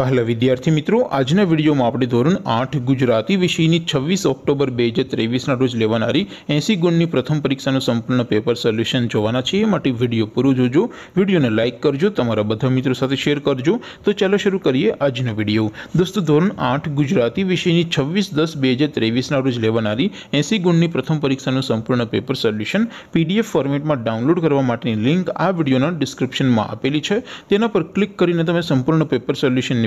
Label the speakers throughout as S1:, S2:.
S1: પહાલે વિદ્યાર્થી મિત્રો આજનો વિડિયોમાં આપણે ધોરણ 8 ગુજરાતી વિષયની 26 ઓક્ટોબર 2023 ના રોજ લેવાણારી 80 ગુણની પ્રથમ પરીક્ષાનું સંપૂર્ણ પેપર સોલ્યુશન જોવાના છીએ માટે વિડિયો પૂરું જોજો વિડિયોને લાઈક કરજો તમારા બધા મિત્રો સાથે શેર કરજો તો ચાલો શરૂ કરીએ આજનો વિડિયો દોસ્તો ધોરણ 8 ગુજરાતી વિષયની 26/10/2023 ના રોજ લેવાણારી 80 ગુણની પ્રથમ પરીક્ષાનું સંપૂર્ણ પેપર સોલ્યુશન PDF ફોર્મેટમાં ડાઉનલોડ કરવા માટે લિંક આ વિડિયોના ડિસ્ક્રિપ્શનમાં આપેલી છે તેના પર ક્લિક કરીને તમે સંપૂર્ણ પેપર સોલ્યુશન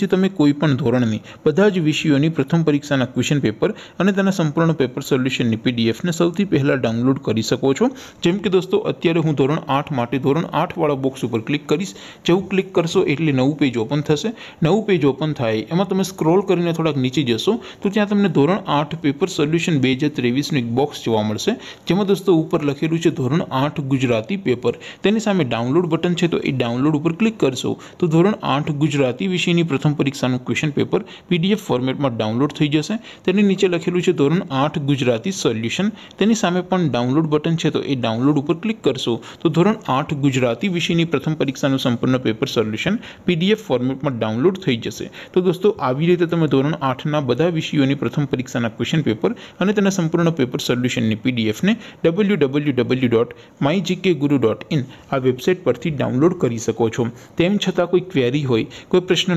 S1: તમે તમે કોઈપણ ધોરણની બધા જ વિષયોની પ્રથમ પરીક્ષાના ક્વેશ્ચન પેપર અને તેના સંપૂર્ણ પેપર સોલ્યુશનની પીડીએફ ને સૌથી પહેલા ડાઉનલોડ કરી શકો છો જેમ કે દોસ્તો અત્યારે હું ધોરણ 8 માટે ધોરણ 8 વાળો બોક્સ ઉપર ક્લિક કરીસ જેઉ ક્લિક કરશો એટલે નવું પેજ ઓપન થશે નવું પેજ ઓપન થાય એમાં તમે સ્ક્રોલ કરીને થોડક નીચે જશો તો ત્યાં તમને ધોરણ 8 પેપર સોલ્યુશન 2023 નો એક બોક્સ જોવા મળશે જેમ કે દોસ્તો ઉપર લખેલું છે ધોરણ 8 ગુજરાતી પેપર તેની સામે ડાઉનલોડ બટન છે તો એ ડાઉનલોડ ઉપર ક્લિક કરશો તો ધોરણ 8 ગુજરાતી વિષયની પ્રથમ પરીક્ષા નું ક્વેશ્ચન પેપર પીડીએફ ફોર્મેટમાં ડાઉનલોડ થઈ જશે તેની નીચે લખેલું છે ધોરણ 8 ગુજરાતી સોલ્યુશન તેની સામે પણ ડાઉનલોડ બટન છે તો એ ડાઉનલોડ ઉપર ક્લિક કરશો તો ધોરણ 8 ગુજરાતી વિષયની પ્રથમ પરીક્ષા નું સંપૂર્ણ પેપર સોલ્યુશન પીડીએફ ફોર્મેટમાં ડાઉનલોડ થઈ જશે તો દોસ્તો આવી રીતે તમે ધોરણ 8 ના બધા વિષયોની પ્રથમ પરીક્ષા ના ક્વેશ્ચન પેપર અને તેના સંપૂર્ણ પેપર સોલ્યુશન ની પીડીએફ ને www.mygkguru.in આ વેબસાઈટ પરથી ડાઉનલોડ કરી શકો છો તેમ છતાં કોઈ ક્વેરી હોય કોઈ પ્રશ્ન ન